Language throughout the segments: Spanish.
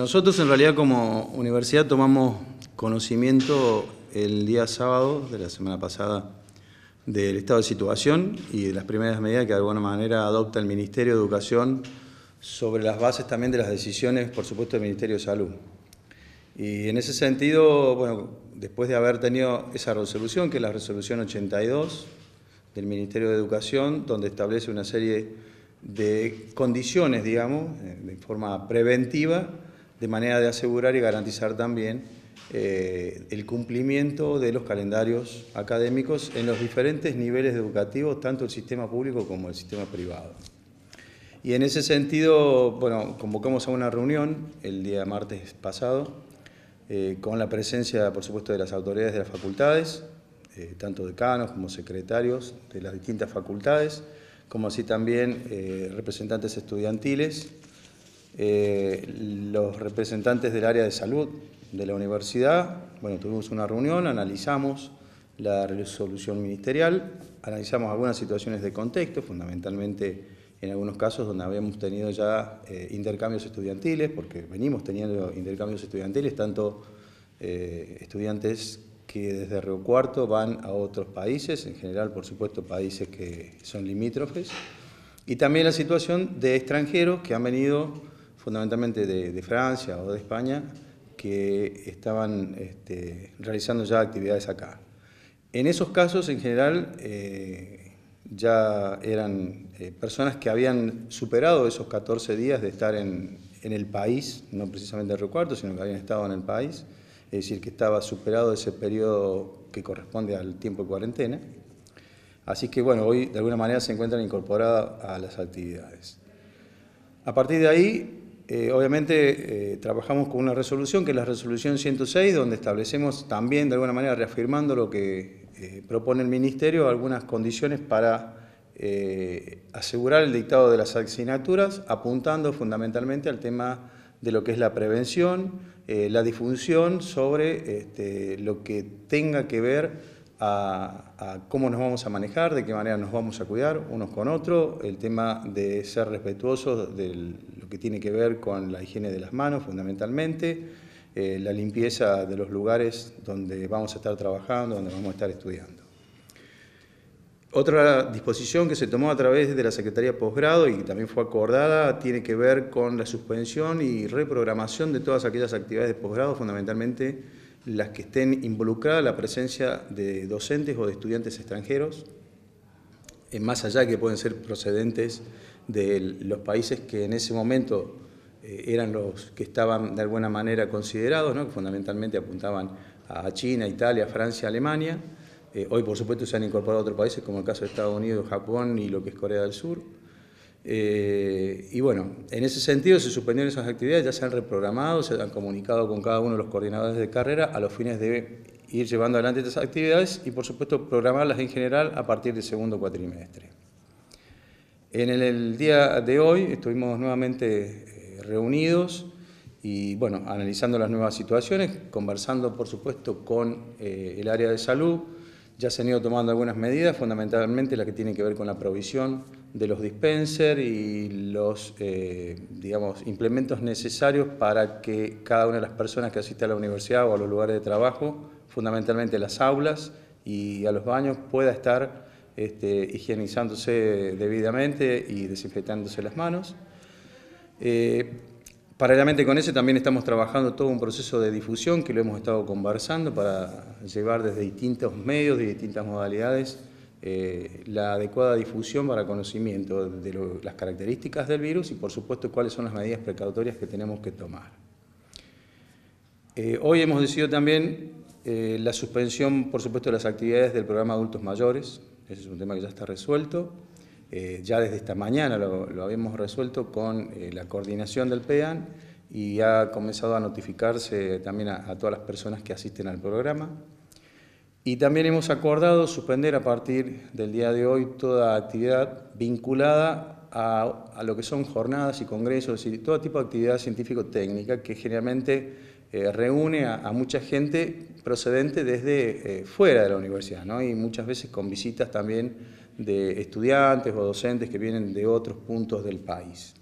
Nosotros en realidad como universidad tomamos conocimiento el día sábado de la semana pasada del estado de situación y de las primeras medidas que de alguna manera adopta el Ministerio de Educación sobre las bases también de las decisiones, por supuesto, del Ministerio de Salud. Y en ese sentido, bueno, después de haber tenido esa resolución, que es la resolución 82 del Ministerio de Educación, donde establece una serie de condiciones, digamos, de forma preventiva, de manera de asegurar y garantizar también eh, el cumplimiento de los calendarios académicos en los diferentes niveles educativos, tanto el sistema público como el sistema privado. Y en ese sentido, bueno, convocamos a una reunión el día martes pasado, eh, con la presencia, por supuesto, de las autoridades de las facultades, eh, tanto decanos como secretarios de las distintas facultades, como así también representantes estudiantiles eh, los representantes del área de salud de la universidad. Bueno, tuvimos una reunión, analizamos la resolución ministerial, analizamos algunas situaciones de contexto, fundamentalmente en algunos casos donde habíamos tenido ya eh, intercambios estudiantiles, porque venimos teniendo intercambios estudiantiles, tanto eh, estudiantes que desde Río Cuarto van a otros países, en general, por supuesto, países que son limítrofes, y también la situación de extranjeros que han venido fundamentalmente de, Francia o de España, que estaban este, realizando ya actividades acá. En esos casos, en general, eh, ya eran eh, personas que habían superado esos 14 días de estar en, el país, no precisamente en Río Cuarto, sino que habían estado en el país, es decir, que estaba superado ese periodo que corresponde al tiempo de cuarentena. Así que, bueno, hoy de alguna manera se encuentran incorporadas a las actividades. A partir de ahí, eh, obviamente eh, trabajamos con una resolución que es la resolución 106, donde establecemos también, de alguna manera, reafirmando lo que eh, propone el Ministerio, algunas condiciones para asegurar el dictado de las asignaturas, apuntando fundamentalmente al tema de lo que es la prevención, la difusión sobre este, lo que tenga que ver a, cómo nos vamos a manejar, de qué manera nos vamos a cuidar unos con otros, el tema de ser respetuosos del que tiene que ver con la higiene de las manos fundamentalmente, eh, la limpieza de los lugares donde vamos a estar trabajando, donde vamos a estar estudiando. Otra disposición que se tomó a través de la Secretaría de Posgrado y que también fue acordada tiene que ver con la suspensión y reprogramación de todas aquellas actividades de posgrado, fundamentalmente las que estén involucradas la presencia de docentes o de estudiantes extranjeros, eh, más allá que pueden ser procedentes de los países que en ese momento eh, eran los que estaban de alguna manera considerados, que fundamentalmente apuntaban a China, Italia, Francia, Alemania. Eh, hoy, por supuesto, se han incorporado otros países, como el caso de Estados Unidos, Japón y lo que es Corea del Sur. Eh, y bueno, en ese sentido se suspendieron esas actividades, ya se han reprogramado, se han comunicado con cada uno de los coordinadores de carrera a los fines de ir llevando adelante estas actividades y, por supuesto, programarlas en general a partir del segundo cuatrimestre. En el, día de hoy estuvimos nuevamente eh, reunidos y bueno, analizando las nuevas situaciones, conversando por supuesto con eh, el área de salud. Ya se han ido tomando algunas medidas, fundamentalmente las que tienen que ver con la provisión de los dispensers y los eh, digamos, implementos necesarios para que cada una de las personas que asiste a la universidad o a los lugares de trabajo, fundamentalmente las aulas y a los baños, pueda estar este, higienizándose debidamente y desinfectándose las manos. Eh, paralelamente con eso también estamos trabajando todo un proceso de difusión que lo hemos estado conversando para llevar desde distintos medios, de distintas modalidades, eh, la adecuada difusión para conocimiento de las características del virus y por supuesto cuáles son las medidas precautorias que tenemos que tomar. Eh, hoy hemos decidido también la suspensión, por supuesto, de las actividades del programa Adultos Mayores, ese es un tema que ya está resuelto. Eh, ya desde esta mañana lo, habíamos resuelto con eh, la coordinación del PEAN y ha comenzado a notificarse también a, todas las personas que asisten al programa. Y también hemos acordado suspender a partir del día de hoy toda actividad vinculada a, a lo que son jornadas y congresos, y todo tipo de actividad científico-técnica que generalmente eh, reúne a, mucha gente procedente desde eh, fuera de la universidad, ¿no? y muchas veces con visitas también de estudiantes o docentes que vienen de otros puntos del país.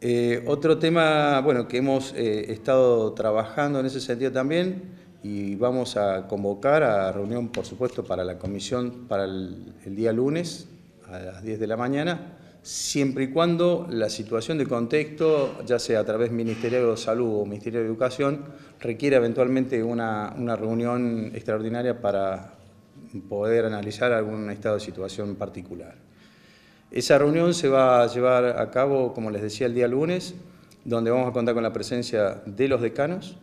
Eh, otro tema bueno, que hemos estado trabajando en ese sentido también, y vamos a convocar a reunión, por supuesto, para la comisión para el día lunes a las 10 de la mañana, siempre y cuando la situación de contexto, ya sea a través del Ministerio de Salud o Ministerio de Educación, requiera eventualmente una, reunión extraordinaria para poder analizar algún estado de situación particular. Esa reunión se va a llevar a cabo, como les decía, el día lunes, donde vamos a contar con la presencia de los decanos,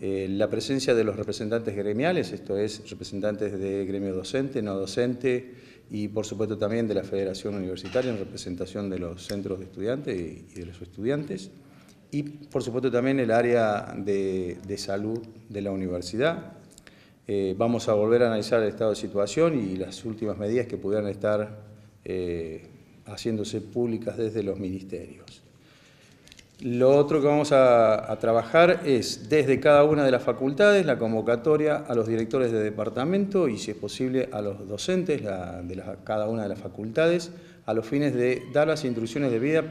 eh, la presencia de los representantes gremiales, esto es, representantes de gremio docente, no docente, y por supuesto también de la Federación Universitaria en representación de los centros de estudiantes y de los estudiantes, y por supuesto también el área de, salud de la universidad. Eh, vamos a volver a analizar el estado de situación y las últimas medidas que pudieran estar eh, haciéndose públicas desde los ministerios. Lo otro que vamos a, trabajar es desde cada una de las facultades la convocatoria a los directores de departamento y si es posible a los docentes de cada una de las facultades a los fines de dar las instrucciones de vida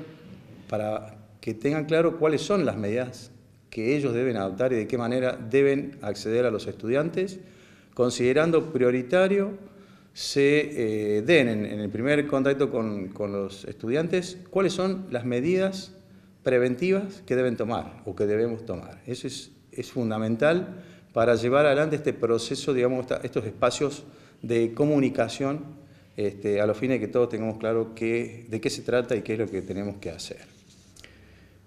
para que tengan claro cuáles son las medidas que ellos deben adoptar y de qué manera deben acceder a los estudiantes, considerando prioritario se eh, den en, el primer contacto con los estudiantes cuáles son las medidas preventivas que deben tomar o que debemos tomar. Eso es, fundamental para llevar adelante este proceso, digamos, estos espacios de comunicación este, a los fines de que todos tengamos claro de qué se trata y qué es lo que tenemos que hacer.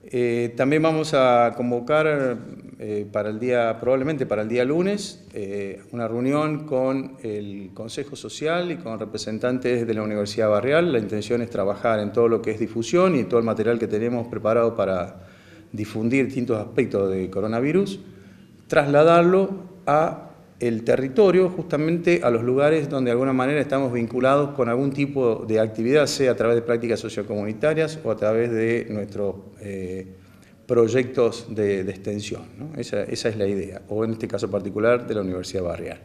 Eh, también vamos a convocar eh, para el día, probablemente para el día lunes, eh, una reunión con el Consejo Social y con representantes de la Universidad Barrial. La intención es trabajar en todo lo que es difusión y todo el material que tenemos preparado para difundir distintos aspectos de coronavirus, trasladarlo a el territorio justamente a los lugares donde de alguna manera estamos vinculados con algún tipo de actividad, sea a través de prácticas sociocomunitarias o a través de nuestros eh, proyectos de, extensión. Esa, es la idea, o en este caso particular de la Universidad Barrial.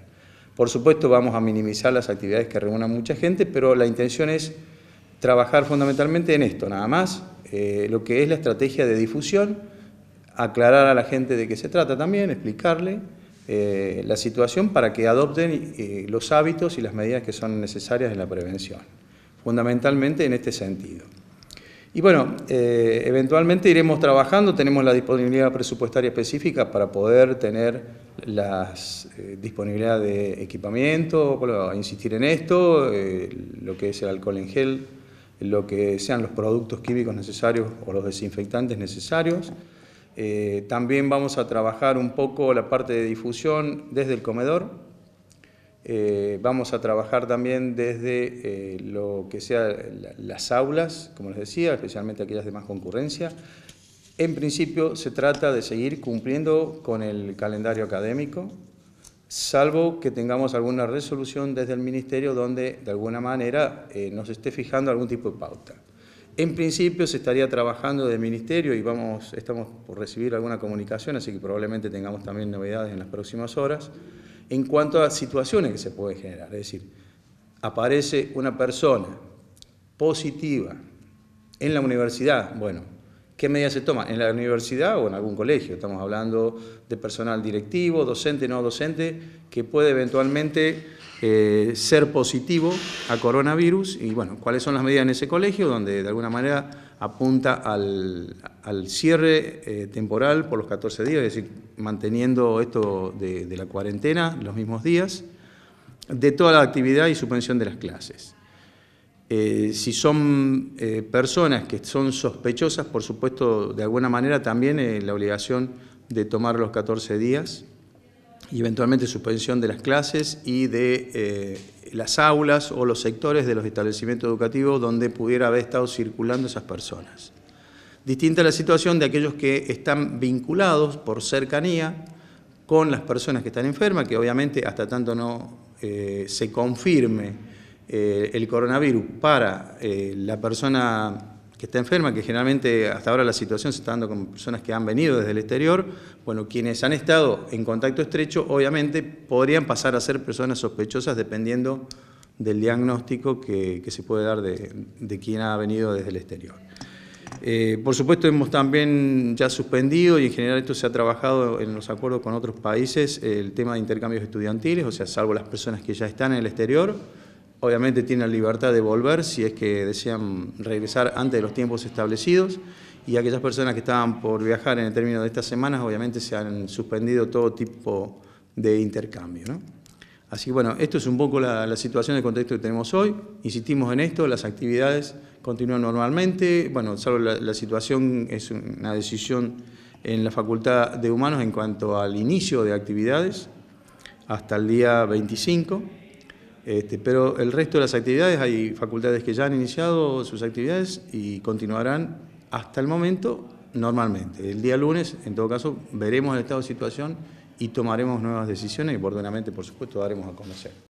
Por supuesto vamos a minimizar las actividades que reúnan mucha gente, pero la intención es trabajar fundamentalmente en esto, nada más, eh, lo que es la estrategia de difusión, aclarar a la gente de qué se trata también, explicarle, eh, la situación para que adopten eh, los hábitos y las medidas que son necesarias en la prevención, fundamentalmente en este sentido. Y bueno, eh, eventualmente iremos trabajando, tenemos la disponibilidad presupuestaria específica para poder tener la disponibilidad de equipamiento, insistir en esto, lo que es el alcohol en gel, lo que sean los productos químicos necesarios o los desinfectantes necesarios. Eh, también vamos a trabajar un poco la parte de difusión desde el comedor. Eh, vamos a trabajar también desde eh, lo que sea las aulas, como les decía, especialmente aquellas de más concurrencia. En principio se trata de seguir cumpliendo con el calendario académico, salvo que tengamos alguna resolución desde el Ministerio donde de alguna manera nos esté fijando algún tipo de pauta. En principio se estaría trabajando de Ministerio y vamos, estamos por recibir alguna comunicación, así que probablemente tengamos también novedades en las próximas horas, en cuanto a situaciones que se pueden generar. Es decir, aparece una persona positiva en la universidad, bueno, ¿qué medidas se toman? ¿En la universidad o en algún colegio? Estamos hablando de personal directivo, docente, no docente, que puede eventualmente eh, ser positivo a coronavirus y bueno, cuáles son las medidas en ese colegio donde de alguna manera apunta al, cierre eh, temporal por los 14 días, es decir, manteniendo esto de, la cuarentena los mismos días, de toda la actividad y suspensión de las clases. Eh, si son personas que son sospechosas, por supuesto, de alguna manera también la obligación de tomar los 14 días y eventualmente suspensión de las clases y de eh, las aulas o los sectores de los establecimientos educativos donde pudiera haber estado circulando esas personas. Distinta la situación de aquellos que están vinculados por cercanía con las personas que están enfermas, que obviamente hasta tanto no eh, se confirme eh, el coronavirus para la persona está enferma, que generalmente hasta ahora la situación se está dando con personas que han venido desde el exterior, bueno, quienes han estado en contacto estrecho, obviamente podrían pasar a ser personas sospechosas dependiendo del diagnóstico que, se puede dar de, quien ha venido desde el exterior. Eh, por supuesto, hemos también ya suspendido y en general esto se ha trabajado en los acuerdos con otros países, el tema de intercambios estudiantiles, o sea, salvo las personas que ya están en el exterior, Obviamente tienen la libertad de volver si es que desean regresar antes de los tiempos establecidos y aquellas personas que estaban por viajar en el término de estas semanas obviamente se han suspendido todo tipo de intercambio. Así que bueno, esto es un poco la, situación de contexto que tenemos hoy. Insistimos en esto, las actividades continúan normalmente. Bueno, solo la, la situación es una decisión en la Facultad de Humanos en cuanto al inicio de actividades hasta el día 25. Este, pero el resto de las actividades, hay facultades que ya han iniciado sus actividades y continuarán hasta el momento normalmente. El día lunes, en todo caso, veremos el estado de situación y tomaremos nuevas decisiones y oportunamente, por supuesto, daremos a conocer.